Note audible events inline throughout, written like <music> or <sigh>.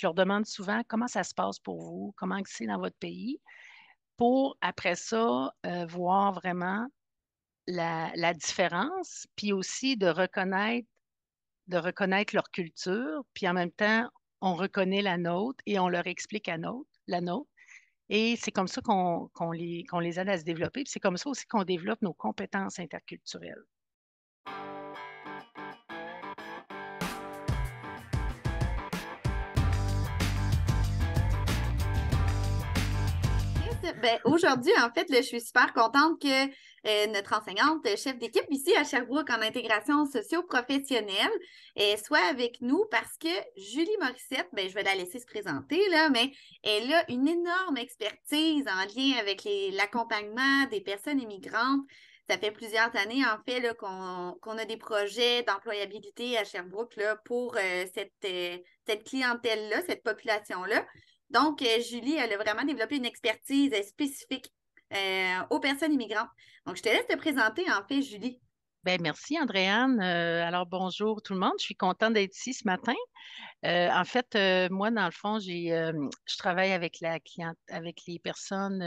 Je leur demande souvent comment ça se passe pour vous, comment c'est dans votre pays, pour après ça euh, voir vraiment la, différence, puis aussi de reconnaître, leur culture, puis en même temps, on reconnaît la nôtre et on leur explique nôtre, la nôtre. Et c'est comme ça qu'on les, les aide à se développer. puis C'est comme ça aussi qu'on développe nos compétences interculturelles. Ben, Aujourd'hui, en fait, je suis super contente que euh, notre enseignante, euh, chef d'équipe ici à Sherbrooke en intégration socio-professionnelle, soit avec nous parce que Julie Morissette, ben, je vais la laisser se présenter, là, mais elle a une énorme expertise en lien avec l'accompagnement des personnes immigrantes. Ça fait plusieurs années, en fait, qu'on a des projets d'employabilité à Sherbrooke là, pour euh, cette, cette clientèle-là, cette population-là. Donc, euh, Julie, elle a vraiment développé une expertise euh, spécifique euh, aux personnes immigrantes. Donc, je te laisse te présenter, en fait, Julie. Bien, merci, Andréane. alors, bonjour tout le monde. Je suis contente d'être ici ce matin. en fait, moi, dans le fond, je travaille avec, la cliente, avec les personnes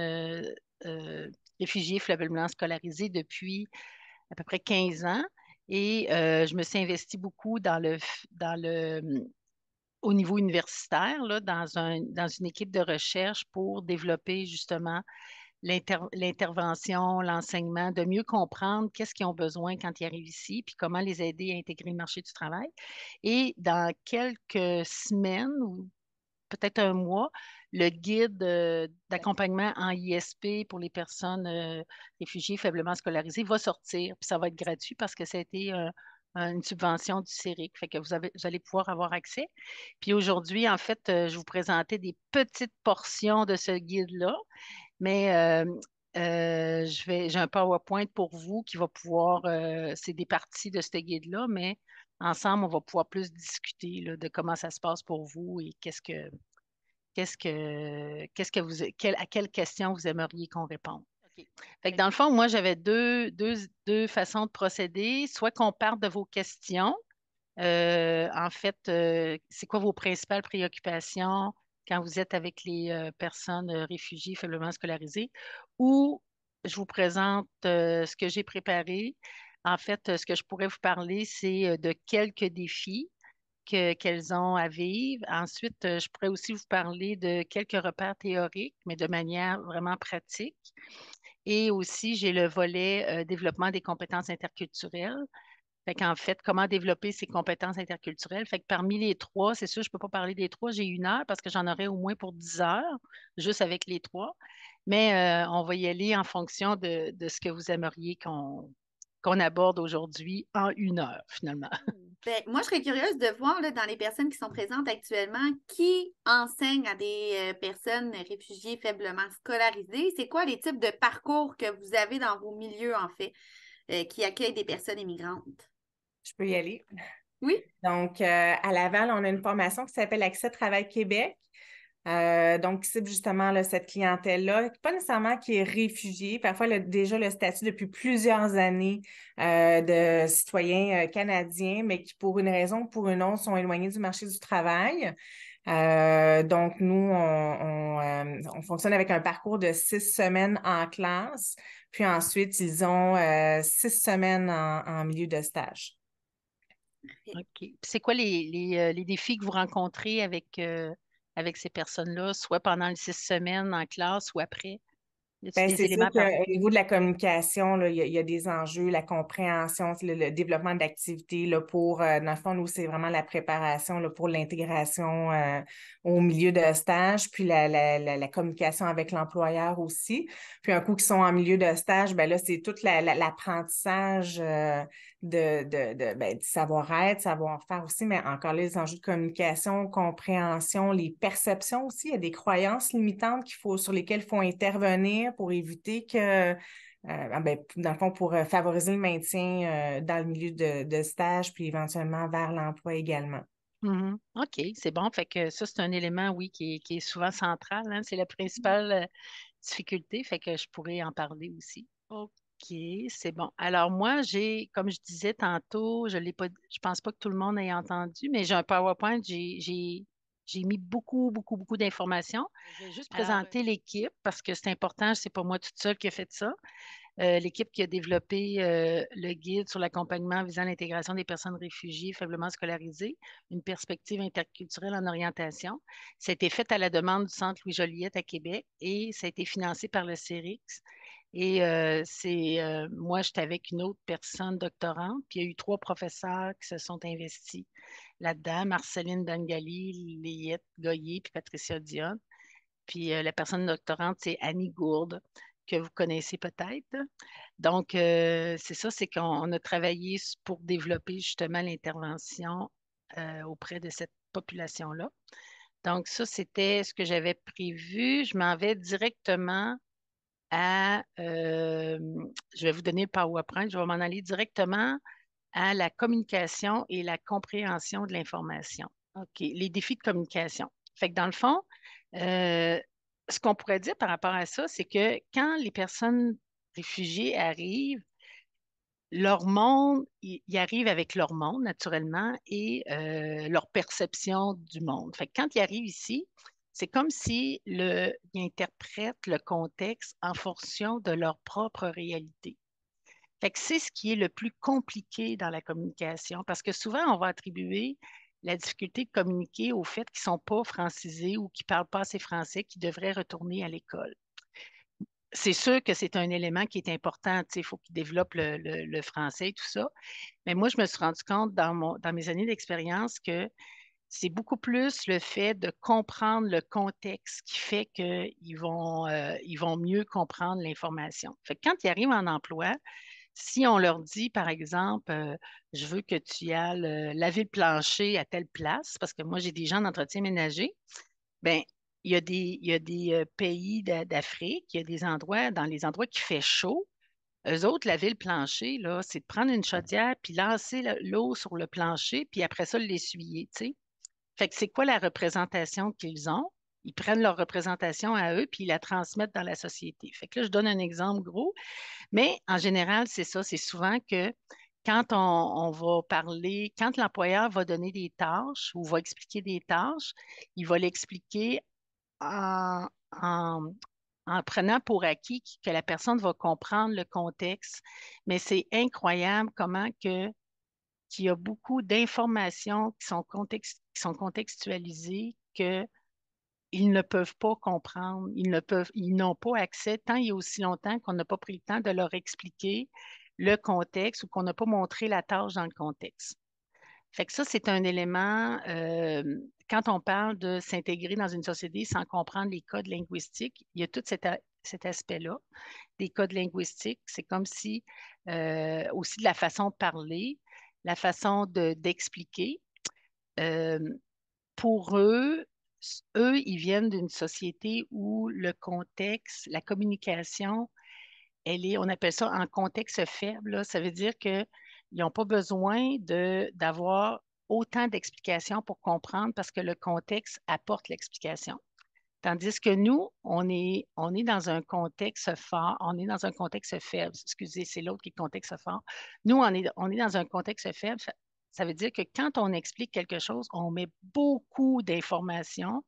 réfugiées flabellement scolarisées depuis à peu près 15 ans. Et je me suis investie beaucoup dans le, dans le au niveau universitaire, là, dans, un, dans une équipe de recherche pour développer justement l'intervention, l'enseignement, de mieux comprendre qu'est-ce qu'ils ont besoin quand ils arrivent ici, puis comment les aider à intégrer le marché du travail. Et dans quelques semaines ou peut-être un mois, le guide euh, d'accompagnement en ISP pour les personnes euh, réfugiées faiblement scolarisées va sortir. Puis ça va être gratuit parce que ça a été un, euh, une subvention du CERIC. Fait que vous, allez pouvoir avoir accès. Puis aujourd'hui, en fait, euh, je vous présentais des petites portions de ce guide-là, mais euh, euh, j'ai un PowerPoint pour vous qui va pouvoir, c'est des parties de ce guide-là, mais ensemble, on va pouvoir plus discuter de comment ça se passe pour vous et qu'est-ce que, qu'est-ce que, vous, à quelles questions vous aimeriez qu'on réponde dans le fond, moi, j'avais deux, façons de procéder. Soit qu'on parte de vos questions. Euh, en fait, euh, c'est quoi vos principales préoccupations quand vous êtes avec les euh, personnes réfugiées faiblement scolarisées? Ou je vous présente ce que j'ai préparé. En fait, ce que je pourrais vous parler, c'est de quelques défis qu'elles ont à vivre. Ensuite, je pourrais aussi vous parler de quelques repères théoriques, mais de manière vraiment pratique. Et aussi, j'ai le volet euh, développement des compétences interculturelles. Fait qu'en fait, comment développer ces compétences interculturelles. Fait que parmi les trois, c'est sûr, je ne peux pas parler des trois, j'ai une heure parce que j'en aurais au moins pour dix heures, juste avec les trois. Mais euh, on va y aller en fonction de, ce que vous aimeriez qu'on aborde aujourd'hui en une heure, finalement. Hmm. Ben, moi, je serais curieuse de voir là, dans les personnes qui sont présentes actuellement, qui enseigne à des euh, personnes réfugiées faiblement scolarisées? C'est quoi les types de parcours que vous avez dans vos milieux, en fait, euh, qui accueillent des personnes immigrantes? Je peux y aller. Oui. Donc, euh, à Laval, on a une formation qui s'appelle Accès Travail Québec, euh, donc, c'est justement cette clientèle-là, pas nécessairement qui est réfugiée, parfois déjà le statut depuis plusieurs années euh, de citoyens euh, canadiens, mais qui pour une raison ou pour une autre sont éloignés du marché du travail. donc, nous, on, fonctionne avec un parcours de six semaines en classe, puis ensuite, ils ont six semaines en, milieu de stage. OK. C'est quoi les, défis que vous rencontrez avec, avec ces personnes-là, soit pendant les six semaines en classe ou après? Ben, c'est sûr qu'au euh, niveau de la communication, il, y a, des enjeux, la compréhension, le, développement d'activités pour, euh, dans le fond, nous, c'est vraiment la préparation pour l'intégration euh, au milieu de stage, puis la, communication avec l'employeur aussi. Puis un coup qu'ils sont en milieu de stage, ben là, c'est tout l'apprentissage de, ben, savoir-être, savoir-faire aussi, mais encore les enjeux de communication, compréhension, les perceptions aussi. Il y a des croyances limitantes qu'il faut, sur lesquelles il faut intervenir pour éviter que euh, ah ben, dans le fond, pour euh, favoriser le maintien euh, dans le milieu de, stage, puis éventuellement vers l'emploi également. Mmh OK, c'est bon. Fait que ça, c'est un élément, oui, qui est, souvent central. Hein. C'est la mmh. principale difficulté. Fait que je pourrais en parler aussi. OK. OK, c'est bon. Alors, moi, j'ai, comme je disais tantôt, je ne je pense pas que tout le monde ait entendu, mais j'ai un PowerPoint, j'ai mis beaucoup, beaucoup, beaucoup d'informations. Je vais juste ah présenter l'équipe parce que c'est important. C'est pas moi toute seule qui a fait ça. Euh, l'équipe qui a développé euh, le guide sur l'accompagnement visant l'intégration des personnes réfugiées faiblement scolarisées, une perspective interculturelle en orientation. Ça a été fait à la demande du Centre Louis-Joliette à Québec et ça a été financé par le CERIX et euh, c'est euh, moi, j'étais avec une autre personne doctorante, puis il y a eu trois professeurs qui se sont investis là-dedans, Marceline Dangali, Liette Goyer, puis Patricia Dion. Puis euh, la personne doctorante, c'est Annie Gourde, que vous connaissez peut-être. Donc, c'est ça, c'est qu'on a travaillé pour développer justement l'intervention auprès de cette population-là. Donc, ça, c'était ce que j'avais prévu. Je m'en vais directement euh, je vais vous donner pas où apprendre, je vais m'en aller directement à la communication et la compréhension de l'information. OK, les défis de communication. Fait dans le fond, euh, ce qu'on pourrait dire par rapport à ça, c'est que quand les personnes réfugiées arrivent, leur monde, ils arrivent avec leur monde naturellement et euh, leur perception du monde. Fait quand ils arrivent ici, c'est comme si interprètent le contexte en fonction de leur propre réalité. c'est ce qui est le plus compliqué dans la communication parce que souvent, on va attribuer la difficulté de communiquer au fait qu'ils ne sont pas francisés ou qu'ils ne parlent pas assez français, qu'ils devraient retourner à l'école. C'est sûr que c'est un élément qui est important. Il faut qu'ils développent le, français et tout ça. Mais moi, je me suis rendu compte dans mes années d'expérience que c'est beaucoup plus le fait de comprendre le contexte qui fait qu'ils vont, euh, vont mieux comprendre l'information. quand ils arrivent en emploi, si on leur dit, par exemple, euh, je veux que tu ailles euh, laver le plancher à telle place, parce que moi, j'ai des gens d'entretien ménager, bien, il y a des, des pays d'Afrique, il y a des endroits, dans les endroits qui fait chaud, eux autres, laver le plancher, c'est de prendre une mmh chaudière, puis lancer l'eau sur le plancher, puis après ça, l'essuyer, tu sais. Fait que c'est quoi la représentation qu'ils ont? Ils prennent leur représentation à eux, puis ils la transmettent dans la société. Fait que là, je donne un exemple gros, mais en général, c'est ça. C'est souvent que quand on, on, va parler, quand l'employeur va donner des tâches ou va expliquer des tâches, il va l'expliquer en, en, prenant pour acquis que la personne va comprendre le contexte. Mais c'est incroyable comment que qu'il y a beaucoup d'informations qui, sont sont contextualisées que ils ne peuvent pas comprendre, ils n'ont pas accès tant et aussi longtemps qu'on n'a pas pris le temps de leur expliquer le contexte ou qu'on n'a pas montré la tâche dans le contexte. Fait que ça, c'est un élément, euh, quand on parle de s'intégrer dans une société sans comprendre les codes linguistiques, il y a tout cet, aspect-là des codes linguistiques. C'est comme si, euh, aussi de la façon de parler, la façon d'expliquer. Euh, pour eux, eux, ils viennent d'une société où le contexte, la communication, elle est, on appelle ça un contexte faible. Ça veut dire qu'ils n'ont pas besoin d'avoir autant d'explications pour comprendre parce que le contexte apporte l'explication. Tandis que nous, on est, on est dans un contexte fort, on est dans un contexte faible. Excusez, c'est l'autre qui est contexte fort. Nous, on est, on est dans un contexte faible. Ça veut dire que quand on explique quelque chose, on met beaucoup d'informations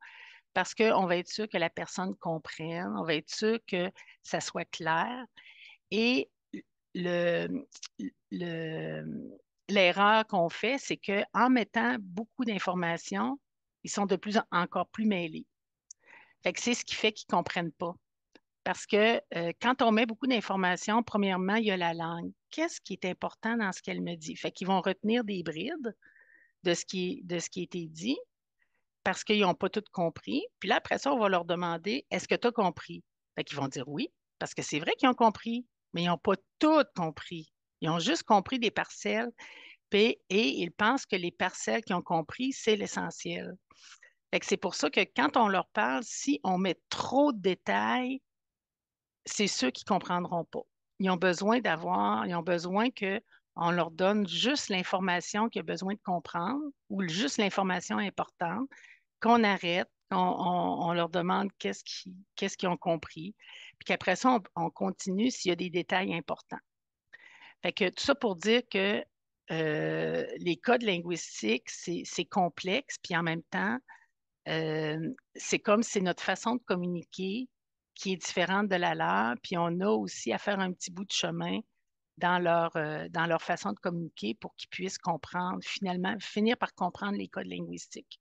parce qu'on va être sûr que la personne comprenne, on va être sûr que ça soit clair. Et l'erreur le, qu'on fait, c'est qu'en mettant beaucoup d'informations, ils sont de plus en encore plus mêlés. Fait que c'est ce qui fait qu'ils ne comprennent pas. Parce que euh, quand on met beaucoup d'informations, premièrement, il y a la langue. Qu'est-ce qui est important dans ce qu'elle me dit? Fait qu'ils vont retenir des brides de ce qui, de a été dit parce qu'ils n'ont pas tout compris. Puis là, après ça, on va leur demander Est-ce que tu as compris? Fait qu'ils vont dire oui, parce que c'est vrai qu'ils ont compris, mais ils n'ont pas tout compris. Ils ont juste compris des parcelles et ils pensent que les parcelles qu'ils ont compris, c'est l'essentiel c'est pour ça que quand on leur parle, si on met trop de détails, c'est ceux qui ne comprendront pas. Ils ont besoin d'avoir, ils ont besoin qu'on leur donne juste l'information qu'ils ont besoin de comprendre ou juste l'information importante, qu'on arrête, qu'on leur demande qu'est-ce qu'ils ont compris, puis qu'après ça, on, continue s'il y a des détails importants. tout ça pour dire que euh, les codes linguistiques, c'est complexe, puis en même temps, euh, c'est comme c'est notre façon de communiquer qui est différente de la leur, puis on a aussi à faire un petit bout de chemin dans leur, euh, façon de communiquer pour qu'ils puissent comprendre, finalement, finir par comprendre les codes linguistiques.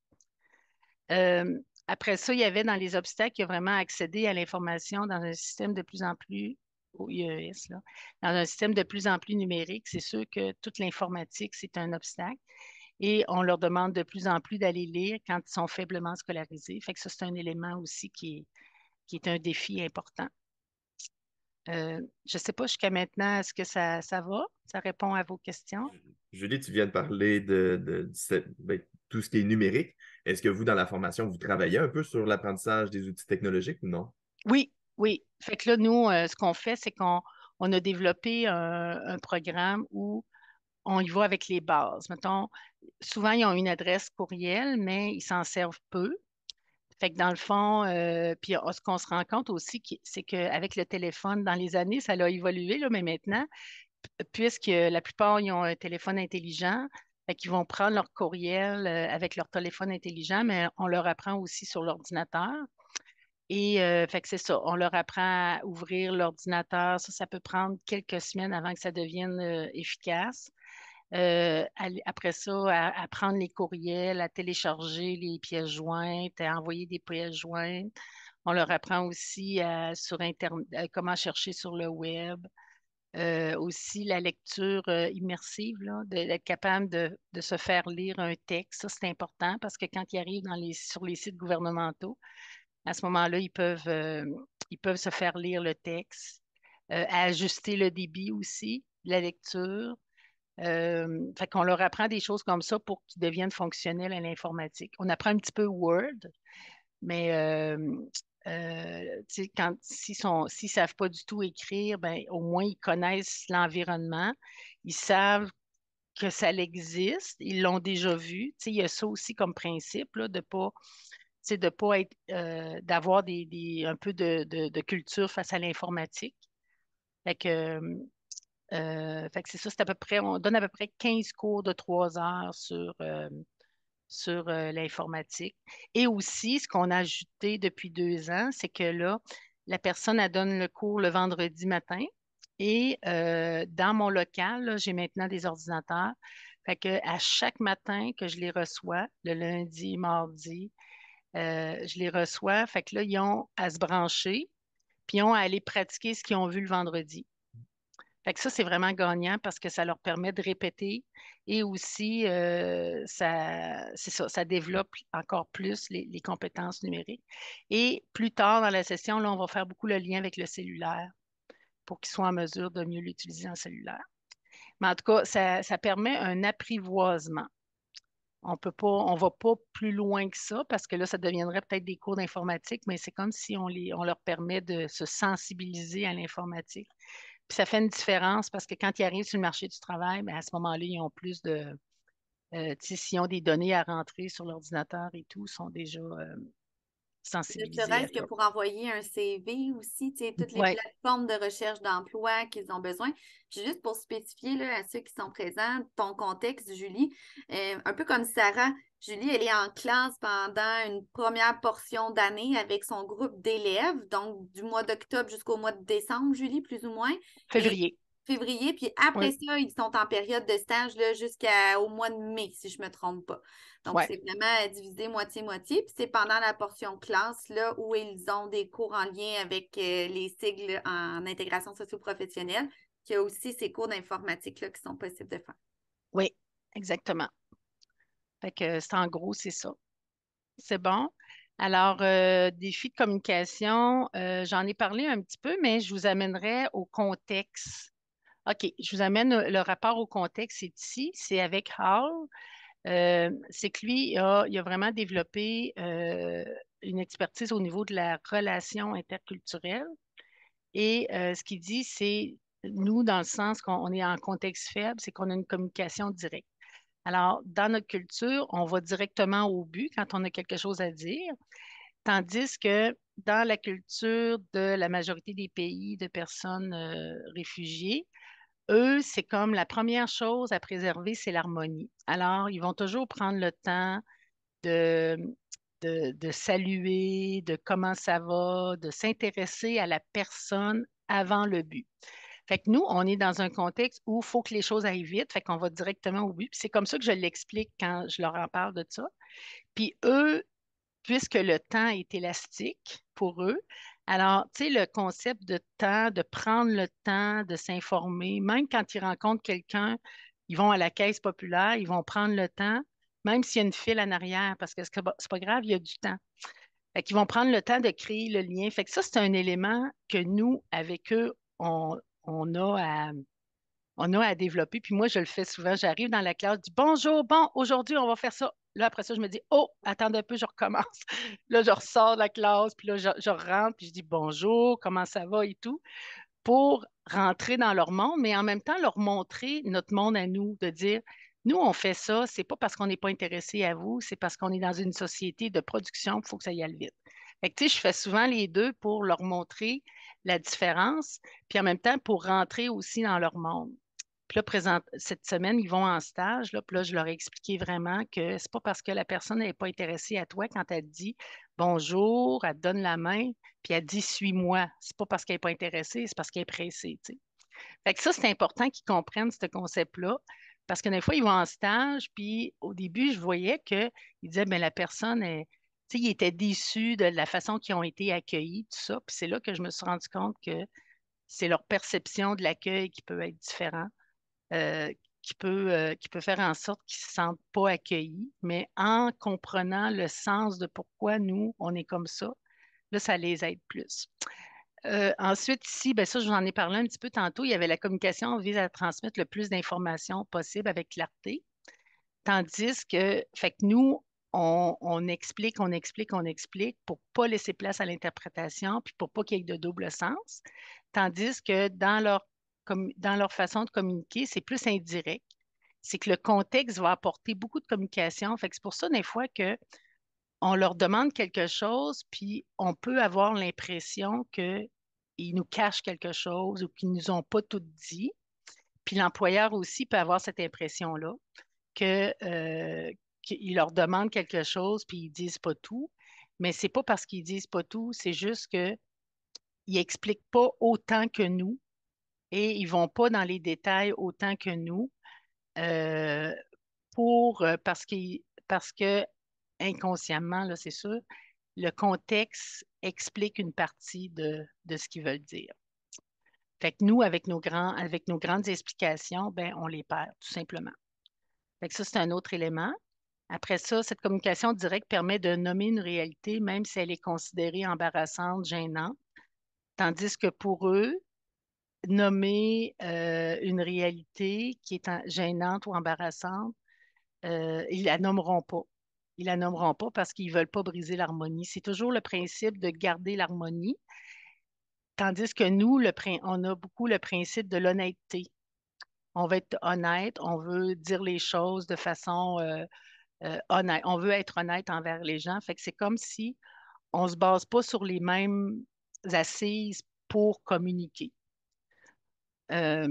Euh, après ça, il y avait dans les obstacles, il y a vraiment accéder à l'information dans un système de plus en plus, e là, dans un système de plus en plus numérique. C'est sûr que toute l'informatique, c'est un obstacle et on leur demande de plus en plus d'aller lire quand ils sont faiblement scolarisés. Fait que c'est un élément aussi qui est, un défi important. Euh, je ne sais pas jusqu'à maintenant, est-ce que ça, va? Ça répond à vos questions? Julie, tu viens de parler de, ben, tout ce qui est numérique. Est-ce que vous, dans la formation, vous travaillez un peu sur l'apprentissage des outils technologiques ou non? Oui, oui. Fait que là, nous, euh, ce qu'on fait, c'est qu'on a développé un programme où on y va avec les bases. Mettons, souvent, ils ont une adresse courriel, mais ils s'en servent peu. Fait que dans le fond, euh, puis ah, ce qu'on se rend compte aussi, c'est qu'avec le téléphone, dans les années, ça a évolué, mais maintenant, puisque la plupart, ils ont un téléphone intelligent, fait qu'ils vont prendre leur courriel euh, avec leur téléphone intelligent, mais on leur apprend aussi sur l'ordinateur. Et euh, c'est ça, on leur apprend à ouvrir l'ordinateur. Ça, ça peut prendre quelques semaines avant que ça devienne efficace. Euh, après ça, à, prendre les courriels, à télécharger les pièces jointes, à envoyer des pièces jointes. On leur apprend aussi sur comment chercher sur le web. Euh, aussi la lecture euh, immersive, d'être capable de, se faire lire un texte, ça c'est important parce que quand ils arrivent sur les sites gouvernementaux, à ce moment-là, ils peuvent, ils peuvent se faire lire le texte, à ajuster le débit aussi, la lecture, euh, fait qu'on leur apprend des choses comme ça pour qu'ils deviennent fonctionnels à l'informatique. On apprend un petit peu Word, mais euh, quand s'ils ne savent pas du tout écrire, ben, au moins ils connaissent l'environnement, ils savent que ça existe, ils l'ont déjà vu. il y a ça aussi comme principe là, de pas de pas être euh, d'avoir des, un peu de, culture face à l'informatique. Euh, fait c'est ça, c'est à peu près, on donne à peu près 15 cours de 3 heures sur, euh, sur euh, l'informatique. Et aussi, ce qu'on a ajouté depuis deux ans, c'est que là, la personne, elle donne le cours le vendredi matin. Et dans mon local, j'ai maintenant des ordinateurs. à chaque matin que je les reçois, le lundi, mardi, je les reçois. Fait que là, ils ont à se brancher, puis ils ont à aller pratiquer ce qu'ils ont vu le vendredi. Fait ça, c'est vraiment gagnant parce que ça leur permet de répéter et aussi, euh, ça, ça, développe encore plus les, compétences numériques. Et plus tard dans la session, là, on va faire beaucoup le lien avec le cellulaire pour qu'ils soient en mesure de mieux l'utiliser en cellulaire. Mais en tout cas, ça, permet un apprivoisement. On peut pas, on va pas plus loin que ça parce que là, ça deviendrait peut-être des cours d'informatique, mais c'est comme si on, les, on leur permet de se sensibiliser à l'informatique ça fait une différence parce que quand ils arrivent sur le marché du travail, ben, à ce moment-là, ils ont plus de. Euh, s'ils ont des données à rentrer sur l'ordinateur et tout, ils sont déjà sensibles. Euh, sensibilisés. que pour envoyer un CV aussi, toutes les plateformes de recherche d'emploi qu'ils ont besoin. juste pour spécifier là, à ceux qui sont présents ton contexte, Julie, euh, un peu comme Sarah, Julie, elle est en classe pendant une première portion d'année avec son groupe d'élèves, donc du mois d'octobre jusqu'au mois de décembre, Julie, plus ou moins. Février. février, puis après ça, ils sont en période de stage jusqu'au mois de mai, si je ne me trompe pas. Donc, c'est vraiment euh, divisé moitié-moitié. Puis c'est pendant la portion classe là, où ils ont des cours en lien avec euh, les sigles en intégration socio-professionnelle, qu'il y a aussi ces cours d'informatique qui sont possibles de faire. Oui, exactement. Fait que c'est en gros, c'est ça. C'est bon. Alors, euh, défi de communication, euh, j'en ai parlé un petit peu, mais je vous amènerai au contexte. OK, je vous amène euh, le rapport au contexte, c'est ici, c'est avec Hall. c'est que lui, a, il a vraiment développé une expertise au niveau de la relation interculturelle. Et ce qu'il dit, c'est nous, dans le sens qu'on est en contexte faible, c'est qu'on a une communication directe. Alors, dans notre culture, on va directement au but quand on a quelque chose à dire, tandis que dans la culture de la majorité des pays de personnes euh, réfugiées, eux, c'est comme la première chose à préserver, c'est l'harmonie. Alors, ils vont toujours prendre le temps de saluer, de comment ça va, de s'intéresser à la personne avant le but. Fait que nous, on est dans un contexte où il faut que les choses aillent vite, fait qu'on va directement au but. C'est comme ça que je l'explique quand je leur en parle de ça. Puis eux, puisque le temps est élastique pour eux, alors, tu sais, le concept de temps, de prendre le temps, de s'informer, même quand ils rencontrent quelqu'un, ils vont à la caisse populaire, ils vont prendre le temps, même s'il y a une file en arrière, parce que ce c'est pas grave, il y a du temps. Fait qu'ils vont prendre le temps de créer le lien. Fait que ça, c'est un élément que nous, avec eux, on, on a à on a à développer. Puis moi, je le fais souvent. J'arrive dans la classe, je dis bonjour, bon, aujourd'hui, on va faire ça. Là, après ça, je me dis oh, attendez un peu, je recommence. <laughs> là, je ressors de la classe, puis là, je, rentre, puis je dis bonjour, comment ça va et tout, pour rentrer dans leur monde, mais en même temps, leur montrer notre monde à nous, de dire nous, on fait ça, c'est pas parce qu'on n'est pas intéressé à vous, c'est parce qu'on est dans une société de production, il faut que ça y aille vite tu je fais souvent les deux pour leur montrer la différence, puis en même temps pour rentrer aussi dans leur monde. Puis là, cette semaine, ils vont en stage. Là, puis là, je leur ai expliqué vraiment que c'est pas parce que la personne n'est pas intéressée à toi quand elle te dit bonjour, elle te donne la main, puis elle dit suis-moi. C'est pas parce qu'elle n'est pas intéressée, c'est parce qu'elle est pressée. Tu sais. Fait que ça, c'est important qu'ils comprennent ce concept-là. Parce que des fois, ils vont en stage, puis au début, je voyais qu'ils disaient, mais ben, la personne est ils étaient déçus de la façon qu'ils ont été accueillis, tout ça. Puis c'est là que je me suis rendu compte que c'est leur perception de l'accueil qui peut être différente, euh, qui, peut, euh, qui peut faire en sorte qu'ils ne se sentent pas accueillis. Mais en comprenant le sens de pourquoi nous, on est comme ça, là, ça les aide plus. Euh, ensuite, ici, ben ça, je vous en ai parlé un petit peu tantôt, il y avait la communication vise à transmettre le plus d'informations possible avec clarté. Tandis que, fait que nous, on, explique, on explique, on explique pour pas laisser place à l'interprétation, puis pour pas qu'il y ait de double sens. Tandis que dans leur, dans leur façon de communiquer, c'est plus indirect. C'est que le contexte va apporter beaucoup de communication. Fait c'est pour ça, des fois, que on leur demande quelque chose, puis on peut avoir l'impression qu'ils nous cachent quelque chose ou qu'ils nous ont pas tout dit. Puis l'employeur aussi peut avoir cette impression-là que, euh, qu'ils leur demandent quelque chose, puis ils disent pas tout. Mais c'est pas parce qu'ils disent pas tout, c'est juste que ils expliquent pas autant que nous et ils vont pas dans les détails autant que nous euh, pour euh, parce qu'ils parce que inconsciemment là c'est sûr le contexte explique une partie de, ce qu'ils veulent dire. Fait que nous, avec nos, grands, avec nos grandes explications, ben, on les perd, tout simplement. Fait que ça, c'est un autre élément. Après ça, cette communication directe permet de nommer une réalité, même si elle est considérée embarrassante, gênante. Tandis que pour eux, nommer euh, une réalité qui est gênante ou embarrassante, ils euh, ils la nommeront pas. Ils la nommeront pas parce qu'ils veulent pas briser l'harmonie. C'est toujours le principe de garder l'harmonie. Tandis que nous, on a beaucoup le principe de l'honnêteté. On veut être honnête, on veut dire les choses de façon euh, euh, on veut être honnête envers les gens. Fait que c'est comme si on ne se base pas sur les mêmes assises pour communiquer. Euh,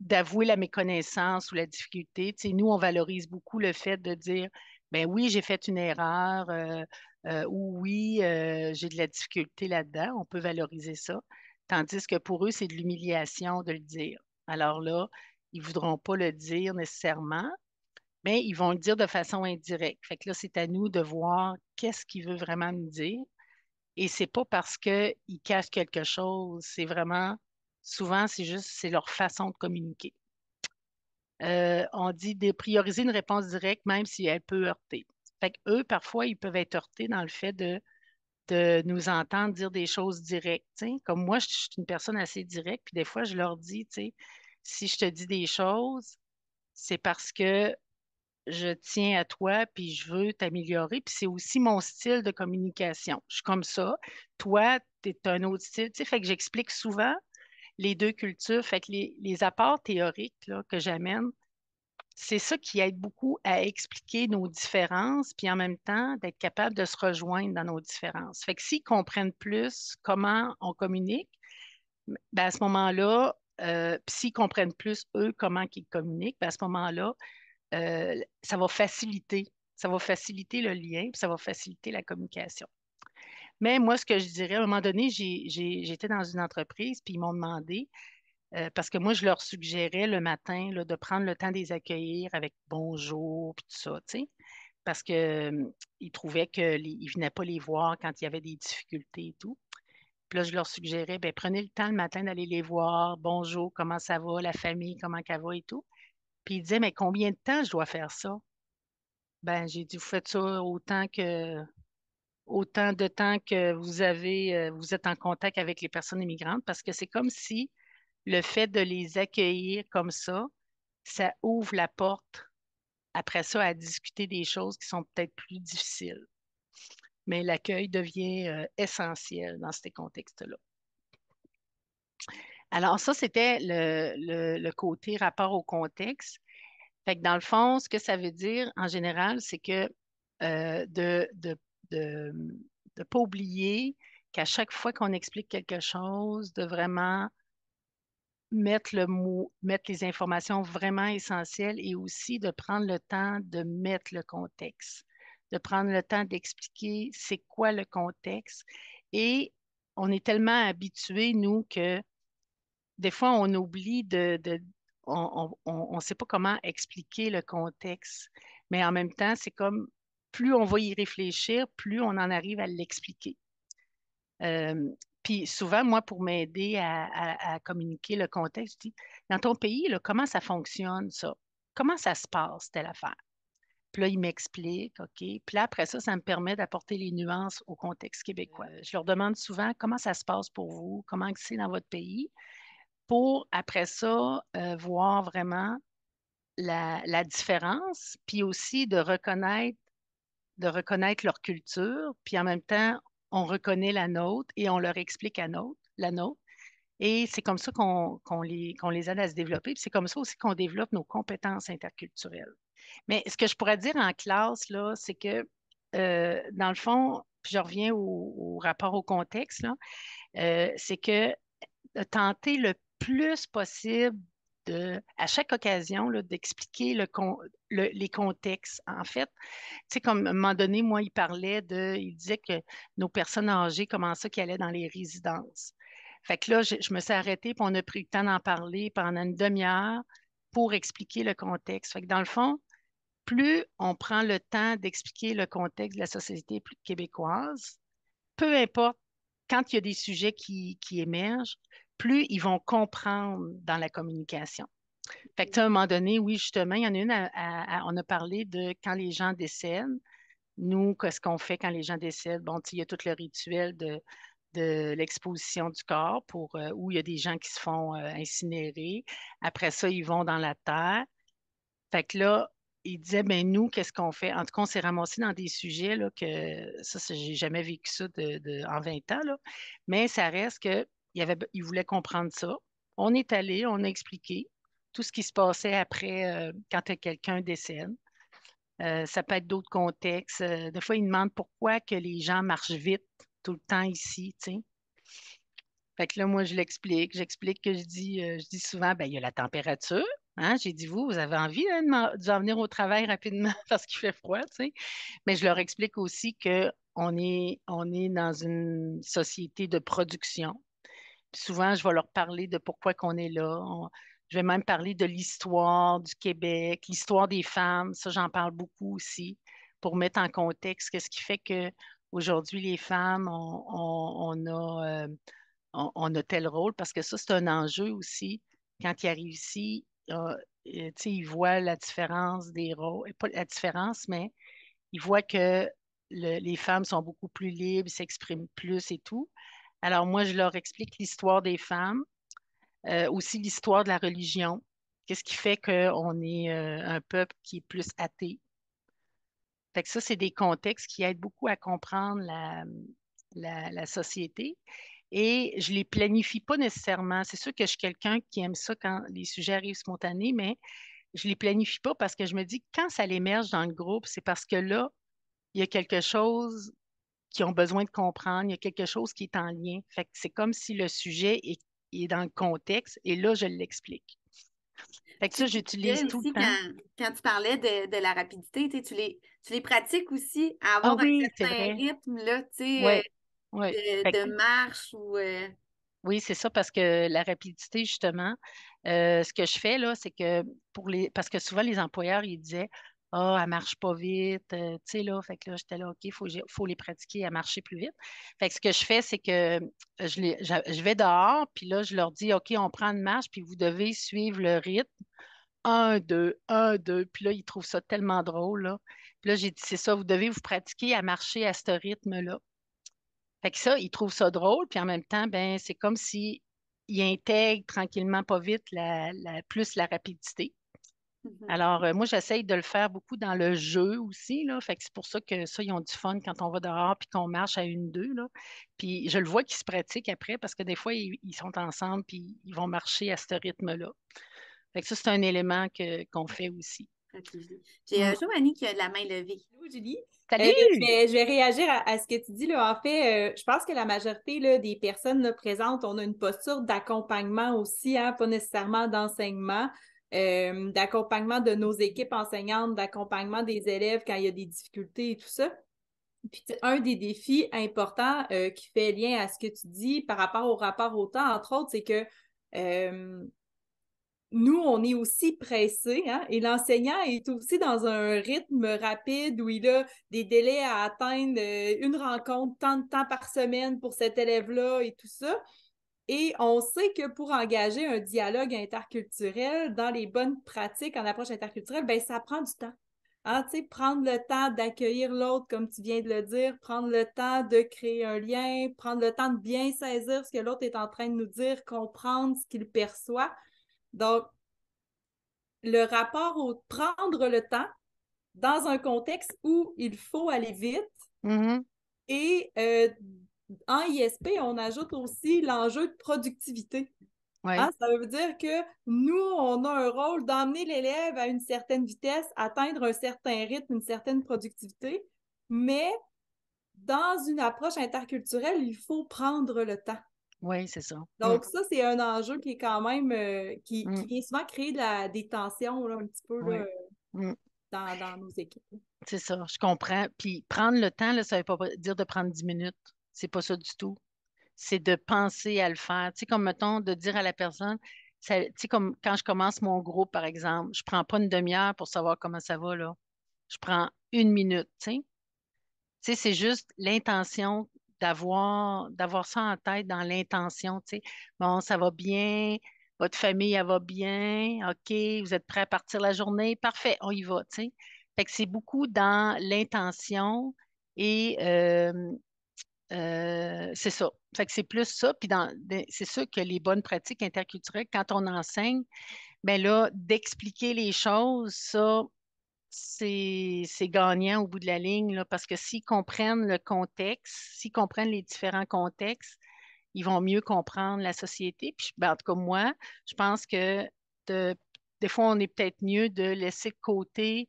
d'avouer la méconnaissance ou la difficulté. nous, on valorise beaucoup le fait de dire ben oui, j'ai fait une erreur euh, ou oui, j'ai de la difficulté là-dedans. On peut valoriser ça. Tandis que pour eux, c'est de l'humiliation de le dire. Alors là, ils ne voudront pas le dire nécessairement mais ils vont le dire de façon indirecte. Fait que là, c'est à nous de voir qu'est-ce qu'il veut vraiment nous dire. Et c'est pas parce qu'ils cache quelque chose, c'est vraiment, souvent, c'est juste, c'est leur façon de communiquer. Euh, on dit de prioriser une réponse directe, même si elle peut heurter. Fait que eux, parfois, ils peuvent être heurtés dans le fait de, de nous entendre dire des choses directes. Comme moi, je suis une personne assez directe, puis des fois, je leur dis, si je te dis des choses, c'est parce que je tiens à toi, puis je veux t'améliorer. Puis c'est aussi mon style de communication. Je suis comme ça. Toi, tu es un autre style. Tu sais, fait que j'explique souvent les deux cultures. Fait que les, apports théoriques que j'amène, c'est ça qui aide beaucoup à expliquer nos différences, puis en même temps d'être capable de se rejoindre dans nos différences. Fait que s'ils comprennent plus comment on communique, ben à ce moment-là, euh, s'ils comprennent plus eux comment ils communiquent, ben, à ce moment-là, euh, ça va faciliter. Ça va faciliter le lien, puis ça va faciliter la communication. Mais moi, ce que je dirais, à un moment donné, j'étais dans une entreprise, puis ils m'ont demandé, euh, parce que moi, je leur suggérais le matin de prendre le temps de les accueillir avec bonjour, puis tout ça, tu sais, parce qu'ils hum, trouvaient qu'ils ne venaient pas les voir quand il y avait des difficultés et tout. Puis là, je leur suggérais, bien, prenez le temps le matin d'aller les voir, bonjour, comment ça va, la famille, comment ça va et tout. Puis il disait, mais combien de temps je dois faire ça? Ben, j'ai dit, vous faites ça autant que autant de temps que vous avez, euh, vous êtes en contact avec les personnes immigrantes, parce que c'est comme si le fait de les accueillir comme ça, ça ouvre la porte après ça à discuter des choses qui sont peut-être plus difficiles. Mais l'accueil devient euh, essentiel dans ces contextes-là. Alors, ça, c'était le, côté rapport au contexte. Fait que dans le fond, ce que ça veut dire en général, c'est que euh, de ne de, pas oublier qu'à chaque fois qu'on explique quelque chose, de vraiment mettre le mot, mettre les informations vraiment essentielles et aussi de prendre le temps de mettre le contexte, de prendre le temps d'expliquer c'est quoi le contexte. Et on est tellement habitués, nous, que des fois, on oublie de, on ne sait pas comment expliquer le contexte, mais en même temps, c'est comme plus on va y réfléchir, plus on en arrive à l'expliquer. Euh, puis souvent, moi, pour m'aider à, communiquer le contexte, je dis, dans ton pays, comment ça fonctionne, ça? Comment ça se passe, telle affaire? Puis là, ils m'expliquent, OK. Puis là, après ça, ça me permet d'apporter les nuances au contexte québécois. Je leur demande souvent comment ça se passe pour vous, comment c'est dans votre pays pour après ça euh, voir vraiment la, différence, puis aussi de reconnaître, de reconnaître leur culture, puis en même temps, on reconnaît la nôtre et on leur explique nôtre, la nôtre. Et c'est comme ça qu'on les, les aide à se développer. C'est comme ça aussi qu'on développe nos compétences interculturelles. Mais ce que je pourrais dire en classe, c'est que, euh, dans le fond, je reviens au, rapport au contexte, euh, c'est que tenter le plus possible de, à chaque occasion, d'expliquer le, les contextes. En fait, tu sais, comme à un moment donné, moi, il parlait de, il disait que nos personnes âgées, comment ça, qui allaient dans les résidences. Fait que là, je, me suis arrêtée, pour on a pris le temps d'en parler pendant une demi-heure pour expliquer le contexte. Fait que dans le fond, plus on prend le temps d'expliquer le contexte de la société québécoise, peu importe quand il y a des sujets qui, qui émergent, plus ils vont comprendre dans la communication. Fait que, à un mm. moment donné, oui, justement, il y en a une, on a parlé de quand les gens décèdent. Nous, qu'est-ce qu'on fait quand les gens décèdent? Bon, il y a tout le rituel de, l'exposition du corps pour, euh, où il y a des gens qui se font euh, incinérer. Après ça, ils vont dans la terre. Fait que là, ils disaient, ben nous, qu'est-ce qu'on fait? En tout cas, on s'est ramassé dans des sujets là, que ça, j'ai jamais vécu ça en 20 ans, mais ça reste que il, avait, voulait comprendre ça. On est allé, on a expliqué tout ce qui se passait après euh, quand quelqu'un décède. Euh, ça peut être d'autres contextes. Euh, des fois, ils demandent pourquoi que les gens marchent vite tout le temps ici, tu Fait que là, moi, je l'explique. J'explique que je dis, je dis souvent, ben, il y a la température. Hein. J'ai dit, vous, vous avez envie hein, d'en de venir au travail rapidement <laughs> parce qu'il fait froid, Mais je leur explique aussi qu'on est, on est dans une société de production souvent, je vais leur parler de pourquoi qu'on est là. je vais même parler de l'histoire du Québec, l'histoire des femmes. Ça, j'en parle beaucoup aussi pour mettre en contexte ce qui fait qu'aujourd'hui, les femmes, euh, on, a, tel rôle, parce que ça, c'est un enjeu aussi. Quand ils arrivent ici, réussi, ils voient la différence des rôles, pas la différence, mais ils voient que les femmes sont beaucoup plus libres, s'expriment plus et tout. Alors moi, je leur explique l'histoire des femmes, euh, aussi l'histoire de la religion. Qu'est-ce qui fait qu'on est euh, un peuple qui est plus athée? Fait que ça, c'est des contextes qui aident beaucoup à comprendre la, société. Et je ne les planifie pas nécessairement. C'est sûr que je suis quelqu'un qui aime ça quand les sujets arrivent spontanés, mais je ne les planifie pas parce que je me dis que quand ça émerge dans le groupe, c'est parce que là, il y a quelque chose qui ont besoin de comprendre, il y a quelque chose qui est en lien. Fait c'est comme si le sujet est, dans le contexte et là, je l'explique. Fait ça, j'utilise tout le temps. Quand, tu parlais de, la rapidité, tu les, tu les pratiques aussi à ah avoir un certain rythme euh, De, marche ou. Euh. Oui, c'est ça, parce que la rapidité, justement, euh, ce que je fais là, c'est que pour les. Parce que souvent, les employeurs, ils disaient ah, elle marche pas vite. Euh, tu sais, là, fait que là, j'étais là, OK, il faut, les pratiquer à marcher plus vite. Fait que ce que je fais, c'est que je, vais dehors, puis là, je leur dis, OK, on prend une marche, puis vous devez suivre le rythme. Un, deux, un, deux. Puis là, ils trouvent ça tellement drôle. Là. Puis là, j'ai dit, c'est ça, vous devez vous pratiquer à marcher à ce rythme-là. Fait que ça, ils trouvent ça drôle, puis en même temps, ben, c'est comme si intègrent tranquillement, pas vite, plus la rapidité. Mhm. Alors, euh, moi, j'essaye de le faire beaucoup dans le jeu aussi. Fait c'est pour ça que ça, ils ont du fun quand on va dehors puis qu'on marche à une, deux. Puis je le vois qu'ils se pratiquent après parce que des fois, ils, sont ensemble puis ils vont marcher à ce rythme-là. Fait que ça, c'est un élément qu'on fait aussi. J'ai euh, hum. qui a la main levée. Salut, Julie. Euh, Salut! je, vais, réagir à, ce que tu dis. Là. En fait, je pense que la majorité des personnes présentes, on a une posture d'accompagnement aussi, hein, pas nécessairement d'enseignement. Euh, d'accompagnement de nos équipes enseignantes, d'accompagnement des élèves quand il y a des difficultés et tout ça. Puis un des défis importants euh, qui fait lien à ce que tu dis par rapport au rapport au temps, entre autres, c'est que euh, nous, on est aussi pressés, hein, et l'enseignant est aussi dans un rythme rapide où il a des délais à atteindre, une rencontre, tant de temps par semaine pour cet élève-là et tout ça. Et on sait que pour engager un dialogue interculturel dans les bonnes pratiques en approche interculturelle, ben, ça prend du temps. Hein, prendre le temps d'accueillir l'autre, comme tu viens de le dire, prendre le temps de créer un lien, prendre le temps de bien saisir ce que l'autre est en train de nous dire, comprendre ce qu'il perçoit. Donc, le rapport au prendre le temps dans un contexte où il faut aller vite mm-hmm. et euh, en ISP, on ajoute aussi l'enjeu de productivité. Hein, ça veut dire que nous, on a un rôle d'emmener l'élève à une certaine vitesse, atteindre un certain rythme, une certaine productivité, mais dans une approche interculturelle, il faut prendre le temps. Oui, c'est ça. Donc, mm. ça, c'est un enjeu qui est quand même, euh, mm. qui, vient souvent créer des tensions un petit peu mm. dans, nos équipes. C'est ça, je comprends. Puis prendre le temps, ça ne veut pas dire de prendre 10 minutes. C'est pas ça du tout. C'est de penser à le faire. Tu sais, comme mettons, de dire à la personne, tu sais, comme quand je commence mon groupe, par exemple, je prends pas une demi-heure pour savoir comment ça va, là. Je prends une minute, tu sais. Tu sais, c'est juste l'intention d'avoir, d'avoir ça en tête dans l'intention, tu sais. Bon, ça va bien, votre famille, elle va bien, OK, vous êtes prêt à partir la journée, parfait, on y va, tu sais. Fait que c'est beaucoup dans l'intention et euh, euh, c'est ça. Fait que c'est plus ça. Puis ben, c'est sûr que les bonnes pratiques interculturelles, quand on enseigne, ben là, d'expliquer les choses, ça, c'est, gagnant au bout de la ligne, parce que s'ils comprennent le contexte, s'ils comprennent les différents contextes, ils vont mieux comprendre la société. Puis, ben, en tout cas, moi, je pense que des fois, on est peut-être mieux de laisser de côté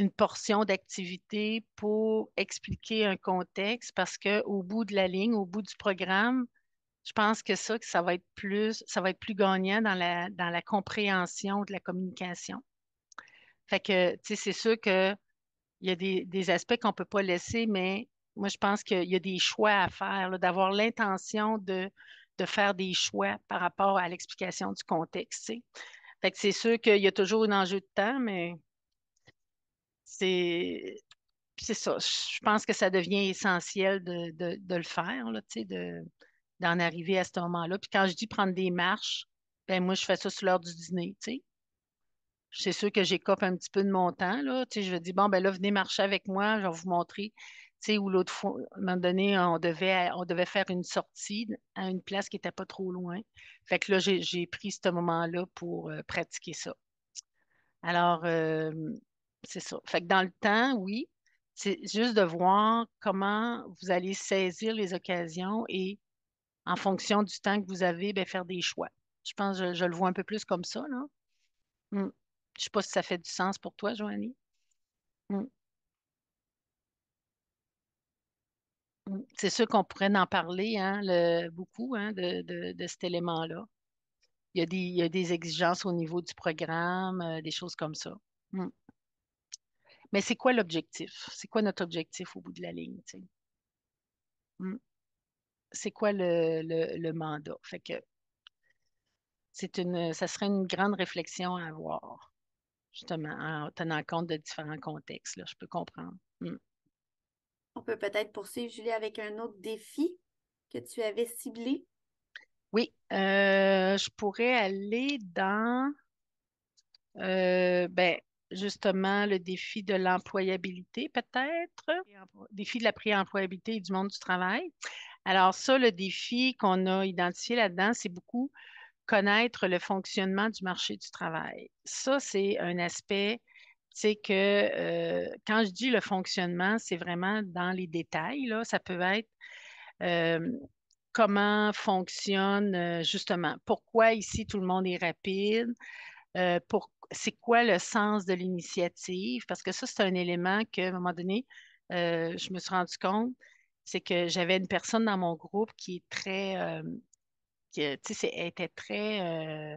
une portion d'activité pour expliquer un contexte parce qu'au bout de la ligne, au bout du programme, je pense que ça, ça va être plus, ça va être plus gagnant dans la, dans la compréhension de la communication. Fait que, tu sais, c'est sûr qu'il y a des, aspects qu'on ne peut pas laisser, mais moi, je pense qu'il y a des choix à faire, d'avoir l'intention de, faire des choix par rapport à l'explication du contexte. Fait que c'est sûr qu'il y a toujours un enjeu de temps, mais c'est c'est ça. Je pense que ça devient essentiel de, le faire, de, d'en arriver à ce moment-là. Puis quand je dis prendre des marches, ben moi, je fais ça sur l'heure du dîner, tu C'est sûr que j'écope un petit peu de mon temps, là. Tu je dis, bon, ben là, venez marcher avec moi, je vais vous montrer. Tu sais, l'autre fois, à un moment donné, on devait, on devait faire une sortie à une place qui n'était pas trop loin. Fait que là, j'ai, pris ce moment-là pour euh, pratiquer ça. Alors, euh, c'est ça. Fait que dans le temps, oui, c'est juste de voir comment vous allez saisir les occasions et en fonction du temps que vous avez, ben, faire des choix. Je pense que je, le vois un peu plus comme ça. Là. Mmh. Je ne sais pas si ça fait du sens pour toi, Joanie. Mmh. Mmh. C'est sûr qu'on pourrait en parler hein, beaucoup hein, de, cet élément-là. Il, y a des exigences au niveau du programme, euh, des choses comme ça. Mais c'est quoi l'objectif? C'est quoi notre objectif au bout de la ligne? Mmh. C'est quoi le, mandat? Fait que c'est une, ça serait une grande réflexion à avoir, justement, en tenant compte de différents contextes. Là, je peux comprendre. Mmh. On peut peut-être poursuivre, Julie, avec un autre défi que tu avais ciblé. Oui, euh, je pourrais aller dans. Euh, ben, justement le défi de l'employabilité, peut-être, défi de la pré et du monde du travail. Alors ça, le défi qu'on a identifié là-dedans, c'est beaucoup connaître le fonctionnement du marché du travail. Ça, c'est un aspect, c'est que euh, quand je dis le fonctionnement, c'est vraiment dans les détails. Là. Ça peut être euh, comment fonctionne euh, justement, pourquoi ici tout le monde est rapide, euh, pour c'est quoi le sens de l'initiative, parce que ça, c'est un élément que, à un moment donné, euh, je me suis rendu compte, c'est que j'avais une personne dans mon groupe qui est très, euh, qui, était très euh,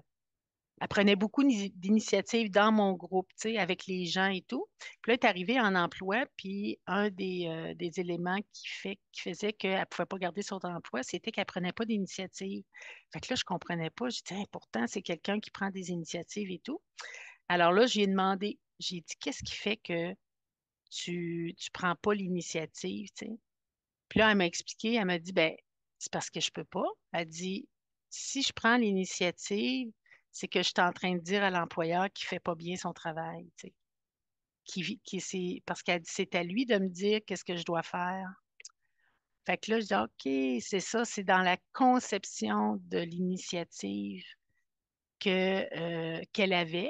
elle prenait beaucoup d'initiatives dans mon groupe, tu sais, avec les gens et tout. Puis là, elle est arrivée en emploi, puis un euh, des, éléments qui, fait, qui faisait qu'elle ne pouvait pas garder son emploi, c'était qu'elle ne prenait pas d'initiatives. Fait que là, je ne comprenais pas. Je disais, pourtant, c'est quelqu'un qui prend des initiatives et tout. Alors là, je lui ai demandé, j'ai dit, qu'est-ce qui fait que tu ne prends pas l'initiative, tu sais? Puis là, elle m'a expliqué, elle m'a dit, ben, c'est parce que je ne peux pas. Elle a dit, si je prends l'initiative, c'est que je suis en train de dire à l'employeur qu'il ne fait pas bien son travail. parce qu'elle c'est à lui de me dire qu'est-ce que je dois faire. Fait que là, je dis OK, c'est ça, c'est dans la conception de l'initiative que, euh, qu'elle avait,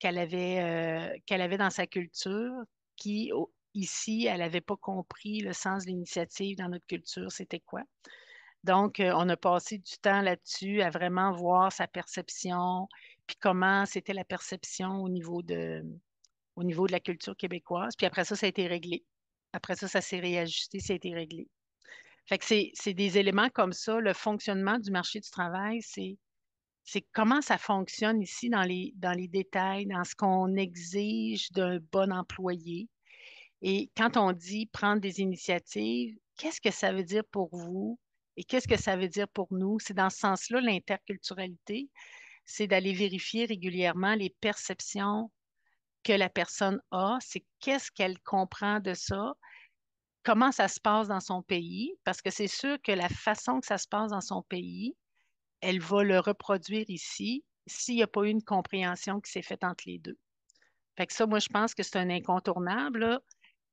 qu'elle avait, euh, qu'elle avait dans sa culture, qui, ici, elle n'avait pas compris le sens de l'initiative dans notre culture, c'était quoi. Donc, euh, on a passé du temps là-dessus à vraiment voir sa perception, puis comment c'était la perception au niveau, de, la culture québécoise. Puis après ça, ça a été réglé. Après ça, ça s'est réajusté, ça a été réglé. Fait que c'est des éléments comme ça. Le fonctionnement du marché du travail, c'est comment ça fonctionne ici dans les détails, dans ce qu'on exige d'un bon employé. Et quand on dit prendre des initiatives, qu'est-ce que ça veut dire pour vous et qu'est-ce que ça veut dire pour nous? C'est dans ce sens-là l'interculturalité, c'est d'aller vérifier régulièrement les perceptions que la personne a, c'est qu'est-ce qu'elle comprend de ça, comment ça se passe dans son pays, parce que c'est sûr que la façon que ça se passe dans son pays, elle va le reproduire ici s'il n'y a pas eu une compréhension qui s'est faite entre les deux. Fait que ça, moi, je pense que c'est un incontournable.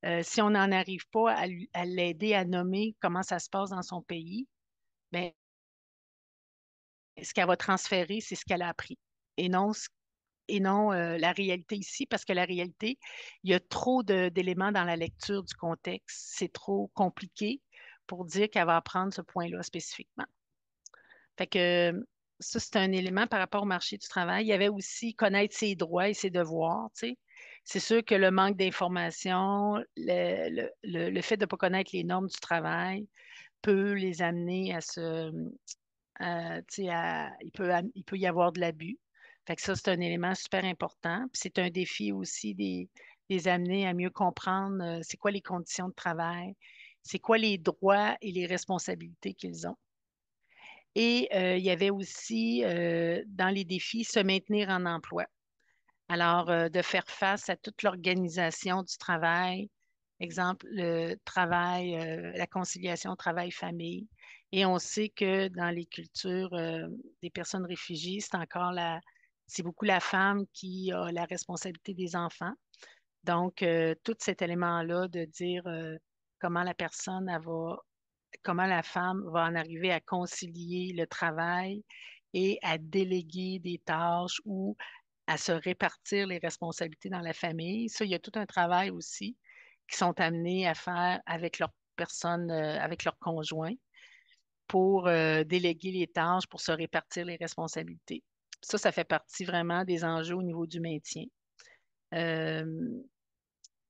Euh, si on n'en arrive pas à l'aider à nommer comment ça se passe dans son pays, bien, ce qu'elle va transférer, c'est ce qu'elle a appris et non, la réalité ici, parce que la réalité, il y a trop d'éléments dans la lecture du contexte. C'est trop compliqué pour dire qu'elle va apprendre ce point-là spécifiquement. Fait que mmh, ça, c'est un élément par rapport au marché du travail. Il y avait aussi connaître ses droits et ses devoirs. C'est sûr que le manque d'informations, le, fait de ne pas connaître les normes du travail, peut les amener à se. Hum, il, peut, y avoir de l'abus. ça, c'est un élément super important. C'est un défi aussi des, les amener à mieux comprendre euh, c'est quoi les conditions de travail, c'est quoi les droits et les responsabilités qu'ils ont. Et euh, il y avait aussi euh, dans les défis se maintenir en emploi. Alors, de faire face à toute l'organisation du travail, Exemple, le travail, euh, la conciliation travail-famille. Et on sait que dans les cultures euh, des personnes réfugiées, c'est encore la, c'est beaucoup la femme qui a la responsabilité des enfants. Donc, euh, tout cet élément-là de dire comment la personne va, comment la femme va en arriver à concilier le travail et à déléguer des tâches ou à se répartir les responsabilités dans la famille. Ça, il y a tout un travail aussi qui sont amenés à faire avec leur personne, euh, avec leur conjoint, pour euh, déléguer les tâches, pour se répartir les responsabilités. Ça, ça fait partie vraiment des enjeux au niveau du maintien. Euh,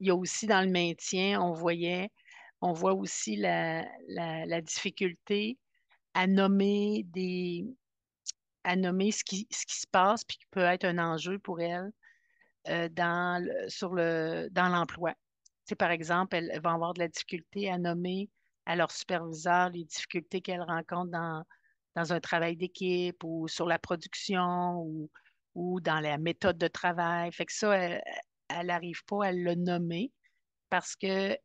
il y a aussi dans le maintien, on voyait, on voit aussi la, difficulté à nommer des, à nommer ce qui, ce qui se passe puis qui peut être un enjeu pour elle dans, le, dans l'emploi sais, par exemple, elles vont avoir de la difficulté à nommer à leur superviseur les difficultés qu'elle rencontre dans, un travail d'équipe ou sur la production ou, dans la méthode de travail. Fait que ça, elle n'arrivent pas à le nommer parce que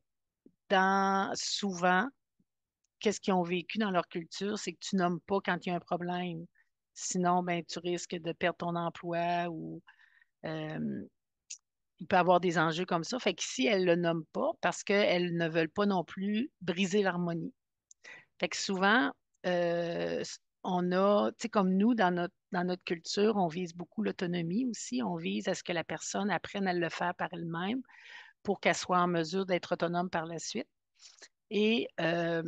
dans souvent, qu'est-ce qu'ils ont vécu dans leur culture, c'est que tu nommes pas quand il y a un problème. Sinon, ben, tu risques de perdre ton emploi ou euh, il peut avoir des enjeux comme ça. Fait si elles ne le nomment pas parce qu'elles ne veulent pas non plus briser l'harmonie. Fait que souvent, euh, on a, tu sais, comme nous, dans notre, culture, on vise beaucoup l'autonomie aussi. On vise à ce que la personne apprenne à le faire par elle-même pour qu'elle soit en mesure d'être autonome par la suite. Et euh,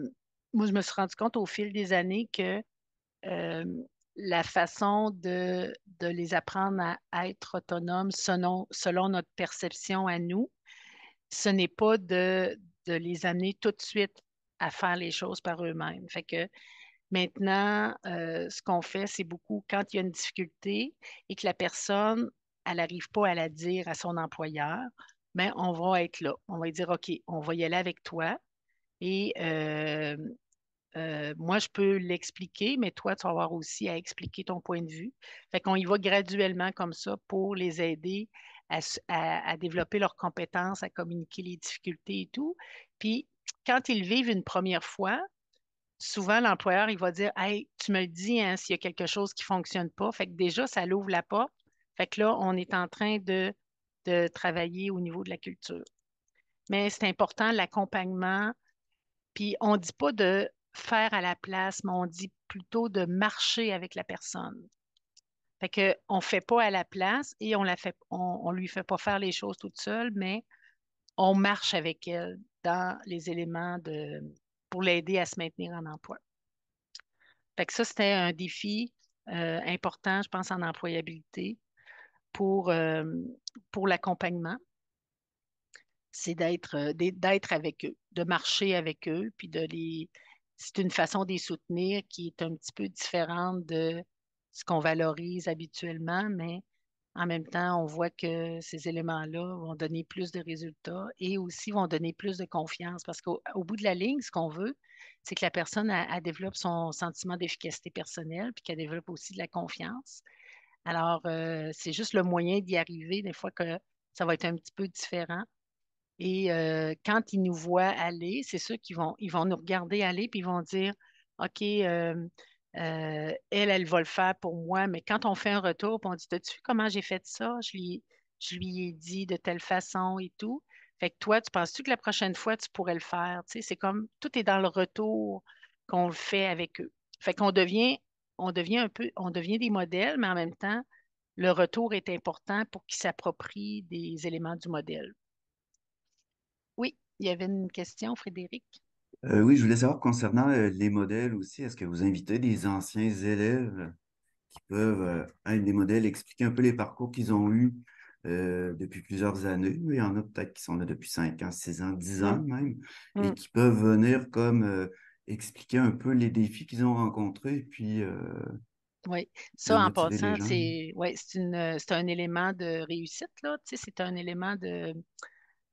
moi, je me suis rendu compte au fil des années que euh, la façon de, de les apprendre à, être autonomes selon, selon notre perception à nous. Ce n'est pas de, les amener tout de suite à faire les choses par eux-mêmes. Fait que maintenant, euh, ce qu'on fait, c'est beaucoup quand il y a une difficulté et que la personne, elle n'arrive pas à la dire à son employeur, mais ben, on va être là. On va dire, OK, on va y aller avec toi et euh, euh, moi, je peux l'expliquer, mais toi, tu vas avoir aussi à expliquer ton point de vue. Fait qu'on y va graduellement comme ça pour les aider à, développer leurs compétences, à communiquer les difficultés et tout. Puis, quand ils vivent une première fois, souvent, l'employeur, il va dire Hey, tu me le dis hein, s'il y a quelque chose qui ne fonctionne pas. Fait que déjà, ça l'ouvre la porte. Fait que là, on est en train de, de travailler au niveau de la culture. Mais c'est important, l'accompagnement. Puis, on ne dit pas de faire à la place, mais on dit plutôt de marcher avec la personne. Fait que on fait pas à la place et on ne lui fait pas faire les choses toute seule, mais on marche avec elle dans les éléments de pour l'aider à se maintenir en emploi. Fait que ça c'était un défi euh, important, je pense en employabilité pour euh, pour l'accompagnement. C'est d'être euh, d'être avec eux, de marcher avec eux, puis de les c'est une façon de les soutenir qui est un petit peu différente de ce qu'on valorise habituellement, mais en même temps, on voit que ces éléments-là vont donner plus de résultats et aussi vont donner plus de confiance parce qu'au bout de la ligne, ce qu'on veut, c'est que la personne a, développe son sentiment d'efficacité personnelle puis qu'elle développe aussi de la confiance. Alors, euh, c'est juste le moyen d'y arriver, des fois que ça va être un petit peu différent. Et euh, quand ils nous voient aller, c'est sûr qu'ils vont, ils vont nous regarder aller, puis ils vont dire, OK, euh, euh, elle, elle va le faire pour moi. Mais quand on fait un retour, on dit, t'as-tu comment j'ai fait ça? Je lui, ai dit de telle façon et tout. Fait que toi, tu penses-tu que la prochaine fois, tu pourrais le faire? c'est comme, tout est dans le retour qu'on fait avec eux. Fait qu'on devient, on devient un peu, on devient des modèles, mais en même temps, le retour est important pour qu'ils s'approprient des éléments du modèle. Il y avait une question, Frédéric. Euh, oui, je voulais savoir concernant euh, les modèles aussi, est-ce que vous invitez des anciens élèves qui peuvent, euh, hein, des modèles, expliquer un peu les parcours qu'ils ont eus euh, depuis plusieurs années? Il y en a peut-être qui sont là depuis 5 ans, 6 ans, 10 mm. ans même, et mm. qui peuvent venir comme expliquer un peu les défis qu'ils ont rencontrés, puis oui, ça en passant, c'est c'est un élément de réussite, C'est un élément de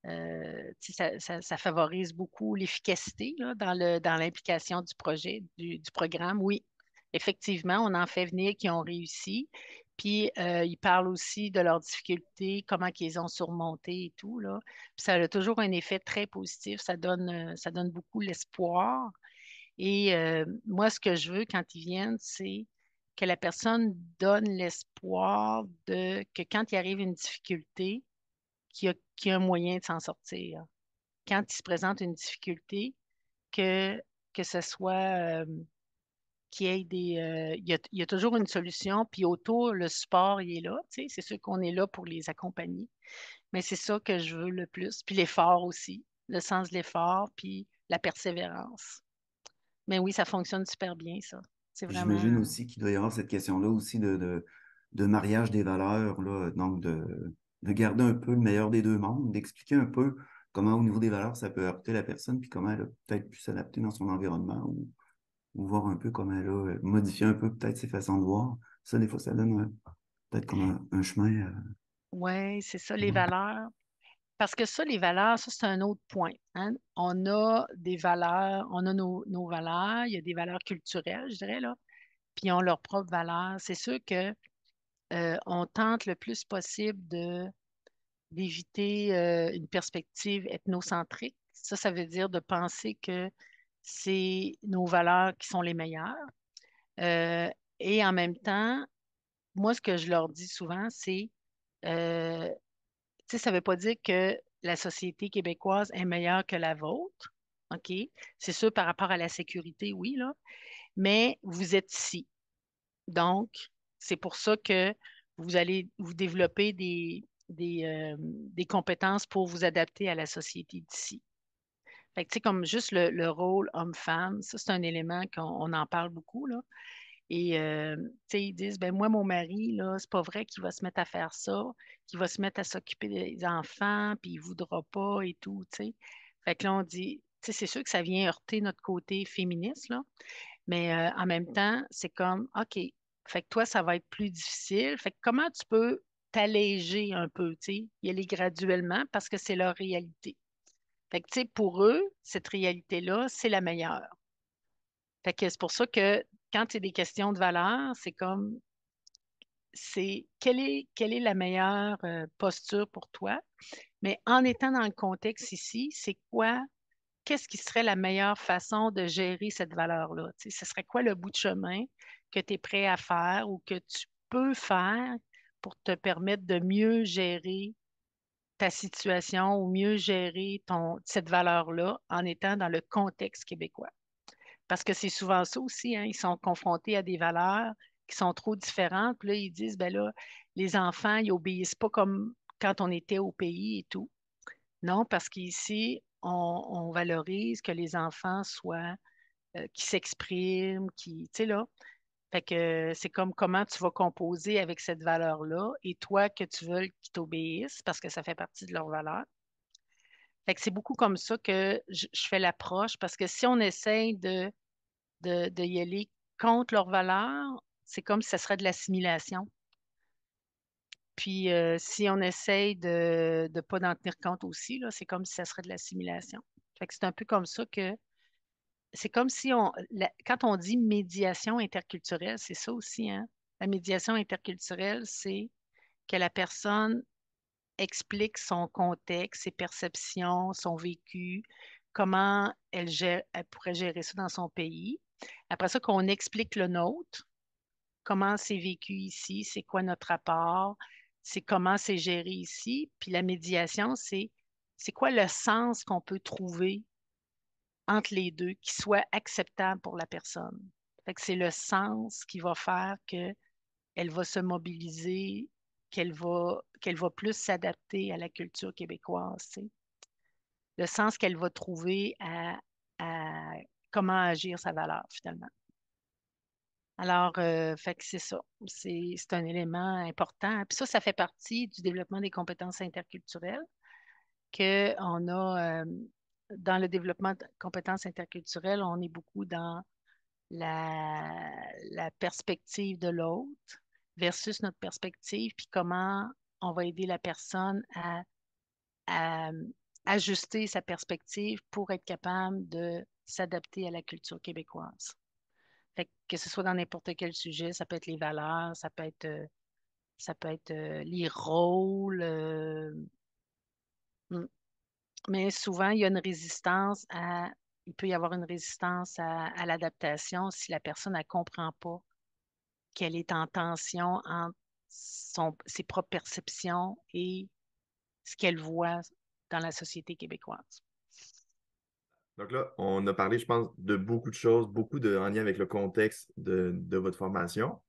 euh, ça, favorise beaucoup l'efficacité dans, le, dans l'implication du projet, du, programme. Oui, effectivement, on en fait venir qui ont réussi. Puis, euh, ils parlent aussi de leurs difficultés, comment ils ont surmonté et tout. Là. Puis ça a toujours un effet très positif. Ça donne, euh, ça donne beaucoup l'espoir. Et moi, ce que je veux quand ils viennent, c'est que la personne donne l'espoir de que quand il arrive une difficulté, qui a qu'il y a un moyen de s'en sortir. Quand il se présente une difficulté, que, que ce soit qu'il y ait des. il, y a, toujours une solution, puis autour, le support, il est là. C'est sûr qu'on est là pour les accompagner. Mais c'est ça que je veux le plus. Puis l'effort aussi, le sens de l'effort, puis la persévérance. Mais oui, ça fonctionne super bien, ça. Vraiment... J'imagine aussi qu'il doit y avoir cette question-là aussi de, de, mariage des valeurs, donc de, de garder un peu le meilleur des deux mondes, d'expliquer un peu comment au niveau des valeurs ça peut à la personne, puis comment elle a peut-être pu s'adapter dans son environnement ou, voir un peu comment elle a euh, modifié un peu peut-être ses façons de voir. Ça, des fois, ça donne euh, peut-être comme un, chemin. Euh, oui, c'est ça, les valeurs. Parce que ça, les valeurs, ça, c'est un autre point. Hein. On a des valeurs, on a nos, valeurs, il y a des valeurs culturelles, je dirais, là, puis ont leurs propres valeurs. C'est sûr que euh, on tente le plus possible d'éviter euh, une perspective ethnocentrique. Ça, ça veut dire de penser que c'est nos valeurs qui sont les meilleures. Euh, et en même temps, moi, ce que je leur dis souvent, c'est, ça ne veut pas dire que la société québécoise est meilleure que la vôtre. OK? C'est sûr, par rapport à la sécurité, oui, là. Mais vous êtes ici. Donc, c'est pour ça que vous allez vous développer euh, des, compétences pour vous adapter à la société d'ici. Fait que, comme juste le, rôle homme-femme, ça, c'est un élément qu'on en parle beaucoup, là. Et, euh, sais, ils disent, ben moi, mon mari, là, c'est pas vrai qu'il va se mettre à faire ça, qu'il va se mettre à s'occuper des enfants, puis il voudra pas et tout, tu Fait que là, on dit, c'est sûr que ça vient heurter notre côté féministe, là. Mais euh, en même mm. temps, c'est comme, OK, fait que toi, ça va être plus difficile. Fait que comment tu peux t'alléger un peu, tu sais, y aller graduellement parce que c'est leur réalité. Fait que, tu sais, pour eux, cette réalité-là, c'est la meilleure. Fait que c'est pour ça que quand c'est des questions de valeur, c'est comme, c'est quelle est, la meilleure euh, posture pour toi? Mais en étant dans le contexte ici, c'est quoi, qu'est-ce qui serait la meilleure façon de gérer cette valeur-là? ce serait quoi le bout de chemin que tu es prêt à faire ou que tu peux faire pour te permettre de mieux gérer ta situation ou mieux gérer cette valeur-là en étant dans le contexte québécois. Parce que c'est souvent ça aussi, hein, ils sont confrontés à des valeurs qui sont trop différentes. là, ils disent, ben là, les enfants, ils obéissent pas comme quand on était au pays et tout. Non, parce qu'ici, on, valorise que les enfants soient, euh, qui s'expriment, qui, tu sais là, fait que c'est comme comment tu vas composer avec cette valeur-là et toi que tu veux qu'ils t'obéissent parce que ça fait partie de leur valeur. Fait que c'est beaucoup comme ça que je, fais l'approche parce que si on essaye de, de, y aller contre leur valeur, c'est comme si ça serait de l'assimilation. Puis euh, si on essaye de ne pas en tenir compte aussi, c'est comme si ça serait de l'assimilation. Fait que c'est un peu comme ça que c'est comme si on, quand on dit médiation interculturelle, c'est ça aussi, hein. La médiation interculturelle, c'est que la personne explique son contexte, ses perceptions, son vécu, comment elle, elle pourrait gérer ça dans son pays. Après ça, qu'on explique le nôtre, comment c'est vécu ici, c'est quoi notre rapport, c'est comment c'est géré ici. Puis la médiation, c'est c'est quoi le sens qu'on peut trouver entre les deux qui soit acceptable pour la personne. c'est le sens qui va faire qu'elle va se mobiliser, qu'elle va, qu'elle va plus s'adapter à la culture québécoise. Le sens qu'elle va trouver à, comment agir sa valeur finalement. Alors, euh, fait que c'est ça. C'est, un élément important. Puis ça, ça fait partie du développement des compétences interculturelles qu'on a euh, dans le développement de compétences interculturelles, on est beaucoup dans la, perspective de l'autre versus notre perspective, puis comment on va aider la personne à, ajuster sa perspective pour être capable de s'adapter à la culture québécoise. Fait que, ce soit dans n'importe quel sujet, ça peut être les valeurs, ça peut être, ça peut être euh, les rôles. Euh, hmm mais souvent, il y a une résistance à, il peut y avoir une résistance à, l'adaptation si la personne ne comprend pas qu'elle est en tension entre ses propres perceptions et ce qu'elle voit dans la société québécoise. Donc là, on a parlé, je pense, de beaucoup de choses, beaucoup de, en lien avec le contexte de, votre formation.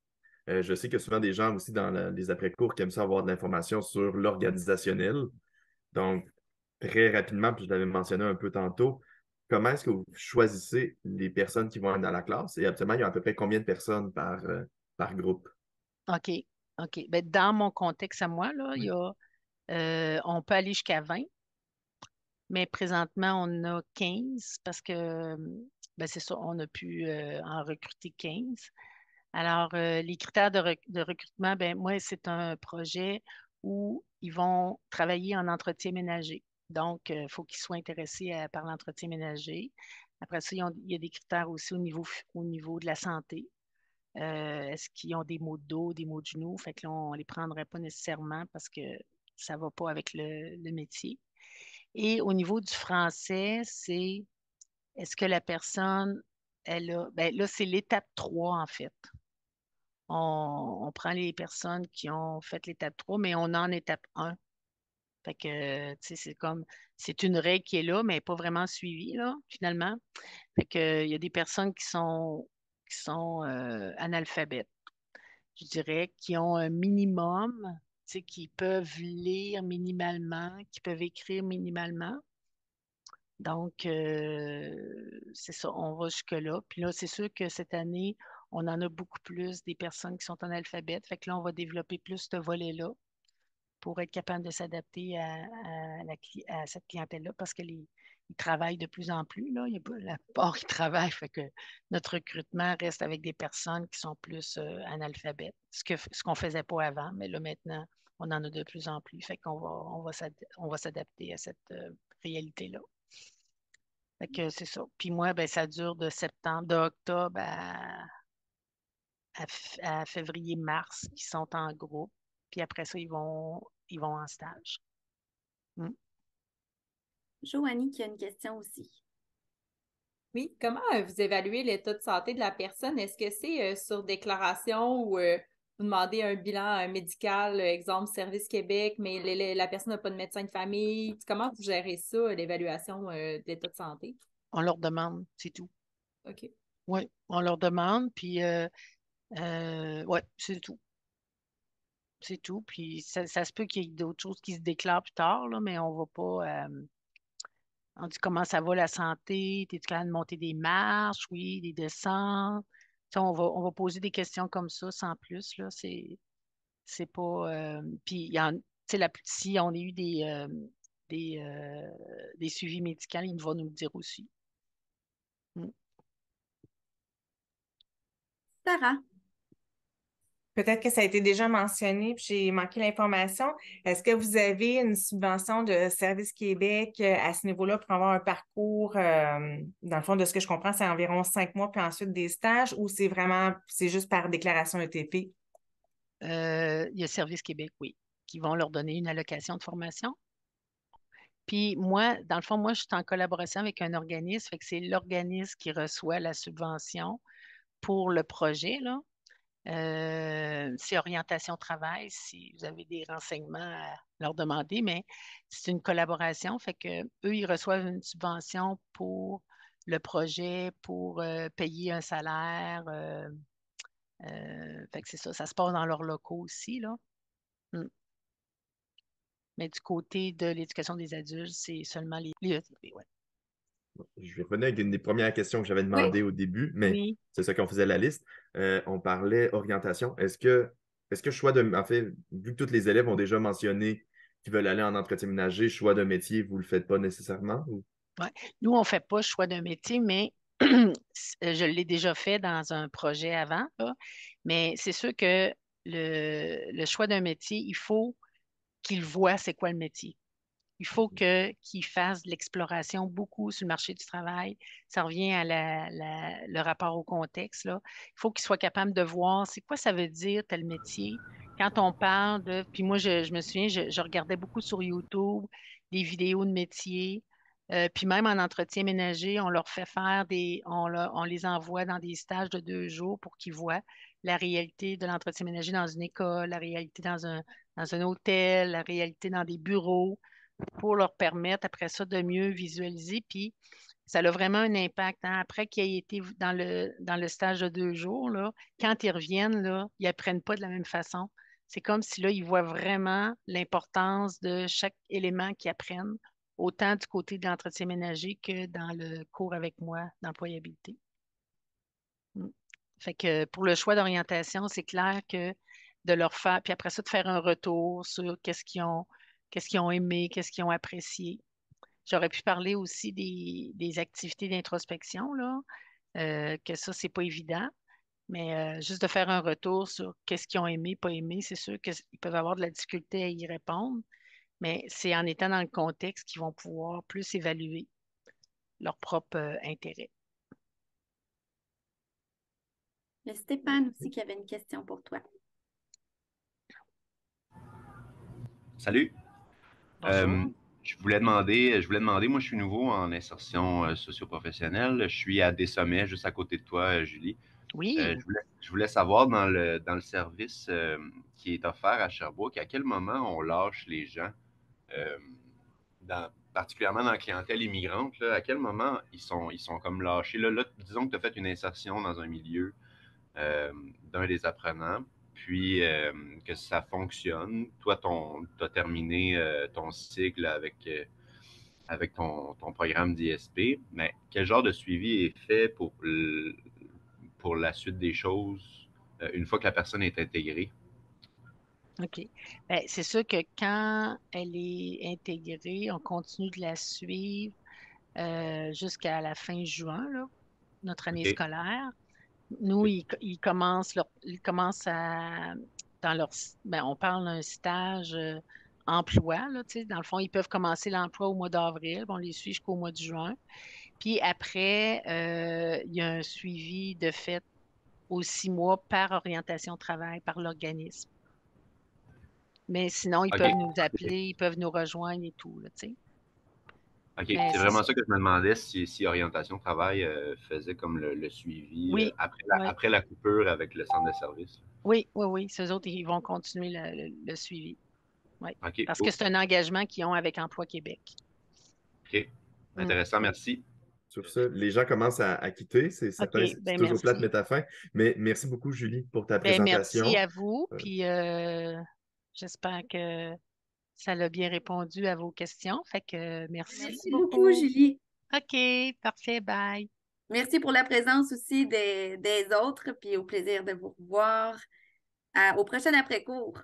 Euh, je sais que souvent des gens aussi dans les après-cours qui aiment ça avoir de l'information sur l'organisationnel. Donc, très rapidement, puis je l'avais mentionné un peu tantôt, comment est-ce que vous choisissez les personnes qui vont être dans la classe? Et absolument, il y a à peu près combien de personnes par, euh, par groupe? OK. OK. Ben, dans mon contexte à moi, là, il euh, on peut aller jusqu'à 20, mais présentement, on a 15 parce que ben, c'est ça, on a pu euh, en recruter 15. Alors, les critères de, recrutement, ben, moi, c'est un projet où ils vont travailler en entretien ménager. Donc, il euh, faut qu'ils soient intéressés euh, par l'entretien ménager. Après ça, il y a des critères aussi au niveau, au niveau de la santé. Euh, est-ce qu'ils ont des maux de dos, des maux de genoux? Fait que là, on ne les prendrait pas nécessairement parce que ça ne va pas avec le, métier. Et au niveau du français, c'est est-ce que la personne, elle a. Ben là, c'est l'étape 3, en fait. On, on, prend les personnes qui ont fait l'étape 3, mais on est en étape 1. Fait que, tu sais, c'est comme, c'est une règle qui est là, mais pas vraiment suivie, là, finalement. Fait que, il y a des personnes qui sont, qui sont euh, analphabètes, je dirais, qui ont un minimum, tu sais, qui peuvent lire minimalement, qui peuvent écrire minimalement. Donc, euh, c'est ça, on va jusque-là. Puis là, c'est sûr que cette année, on en a beaucoup plus des personnes qui sont analphabètes Fait que là, on va développer plus ce volet-là pour être capable de s'adapter à, cette clientèle-là parce que travaillent de plus en plus. Là. Il y a, pas la part, qu'ils travaillent, fait que notre recrutement reste avec des personnes qui sont plus euh, analphabètes, ce qu'on ce ne faisait pas avant, mais là maintenant, on en a de plus en plus. Fait qu'on va, on va s'adapter à cette euh, réalité-là. c'est ça. Puis moi, ben, ça dure de septembre, d'octobre à, à février-mars, qui sont en groupe puis après ça, ils vont, ils vont en stage. Mm. Joannie, qui a une question aussi. Oui, comment euh, vous évaluez l'état de santé de la personne? Est-ce que c'est euh, sur déclaration ou euh, vous demandez un bilan médical, exemple Service Québec, mais la personne n'a pas de médecin de famille? Comment vous gérez ça, l'évaluation de l'état de santé? On leur demande, c'est tout. OK. Oui, on leur demande, puis ouais, c'est tout. C'est tout. Puis ça, se peut qu'il y ait d'autres choses qui se déclarent plus tard, mais on va pas. Euh, on dit comment ça va la santé, t'es-tu train de monter des marches, oui, des descentes. on va, poser des questions comme ça sans plus. Là, c'est, c'est pas. Euh, puis il la, si on a eu des, euh, des, suivis médicaux, il va nous le dire aussi. Mm. Sarah. Peut-être que ça a été déjà mentionné, puis j'ai manqué l'information. Est-ce que vous avez une subvention de Service Québec euh, à ce niveau-là pour avoir un parcours, euh, dans le fond, de ce que je comprends, c'est environ cinq mois, puis ensuite des stages, ou c'est vraiment, c'est juste par déclaration ETP? Euh, il y a Service Québec, oui, qui vont leur donner une allocation de formation. Puis moi, dans le fond, moi, je suis en collaboration avec un organisme, fait que c'est l'organisme qui reçoit la subvention pour le projet, là. Euh, c'est orientation travail si vous avez des renseignements à leur demander, mais c'est une collaboration, fait que eux ils reçoivent une subvention pour le projet, pour euh, payer un salaire. Euh, fait que c'est ça, ça se passe dans leurs locaux aussi là. Mmh. Mais du côté de l'éducation des adultes, c'est seulement les, e je vais revenir avec une des premières questions que j'avais demandées au début, mais c'est ça qu'on faisait la liste. Euh, on parlait orientation. Est-ce que, est-ce que choix de. En fait, vu que tous les élèves ont déjà mentionné qu'ils veulent aller en entretien ménager, choix de métier, vous ne le faites pas nécessairement? Nous, on ne fait pas choix de métier, mais <clears throat> euh, je l'ai déjà fait dans un projet avant. Mais c'est sûr que le, choix d'un métier, il faut qu'il voient c'est quoi le métier il faut mm. qu'ils fassent de l'exploration beaucoup sur le marché du travail. Ça revient à le rapport au contexte. Là. Il faut qu'ils soient capables de voir c'est quoi ça veut dire tel métier. Quand on parle de. Puis moi, je, me souviens, je, regardais beaucoup sur YouTube des vidéos de métiers. Euh, puis même en entretien ménager, on leur fait faire des. On, les envoie dans des stages de deux jours pour qu'ils voient la réalité de l'entretien ménager dans une école, la réalité dans un hôtel, la réalité dans des bureaux pour leur permettre après ça de mieux visualiser. Puis ça a vraiment un impact. Hein. Après qu'ils aient été dans le, dans le stage de deux jours, là, quand ils reviennent, là, ils n'apprennent pas de la même façon. C'est comme si là, ils voient vraiment l'importance de chaque élément qu'ils apprennent, autant du côté de l'entretien ménager que dans le cours avec moi d'employabilité. Mm. Fait que pour le choix d'orientation, c'est clair que de leur faire, puis après ça, de faire un retour sur qu'est-ce qu'ils ont, qu'est-ce qu'ils ont aimé, qu'est-ce qu'ils ont apprécié. J'aurais pu parler aussi des, activités d'introspection, là, euh, que ça, c'est pas évident. Mais euh, juste de faire un retour sur qu'est-ce qu'ils ont aimé, pas aimé, c'est sûr qu'ils peuvent avoir de la difficulté à y répondre, mais c'est en étant dans le contexte qu'ils vont pouvoir plus évaluer leur propre intérêts. Euh, intérêt. Mais Stéphane aussi qui avait une question pour toi. Salut. Euh, je voulais demander, je voulais demander, moi je suis nouveau en insertion euh, socioprofessionnelle, Je suis à des sommets juste à côté de toi, euh, Julie. Oui. je, voulais, savoir dans le, service qui est offert à Sherbrooke, à quel moment on lâche les gens, particulièrement dans la clientèle immigrante, à quel moment ils sont, ils sont comme lâchés. là disons que tu as fait une insertion dans un milieu d'un des apprenants puis euh, que ça fonctionne. Toi, tu as terminé euh, ton cycle avec, euh, avec ton, programme d'ISP, mais quel genre de suivi est fait pour, pour la suite des choses une fois que la personne est intégrée? OK. Ben, c'est sûr que quand elle est intégrée, on continue de la suivre jusqu'à la fin juin, notre année scolaire. Nous, ils, commencent, ils à, dans leur, ben, on parle d'un stage euh, emploi, là, dans le fond, ils peuvent commencer l'emploi au mois d'avril, on les suit jusqu'au mois de juin. Puis après, euh, il y a un suivi de fait aux six mois par orientation travail, par l'organisme. Mais sinon, ils peuvent nous appeler, ils peuvent nous rejoindre et tout, tu sais. OK, ben, c'est vraiment ça que je me demandais si, Orientation Travail euh, faisait comme le, suivi euh, après, la, coupure avec le centre de service. Oui, oui, oui. Ces autres, ils vont continuer le, suivi. Oui. Parce que c'est un engagement qu'ils ont avec Emploi Québec. OK. Intéressant, mm. merci. Sur ça, les gens commencent à, quitter. C'est ben, toujours plate de Mais merci beaucoup, Julie, pour ta ben, présentation. Merci à vous. Euh. Puis j'espère que ça l'a bien répondu à vos questions. Fait que merci. beaucoup, Julie. OK, parfait, bye. Merci pour la présence aussi des, autres, puis au plaisir de vous revoir au prochain après-cours.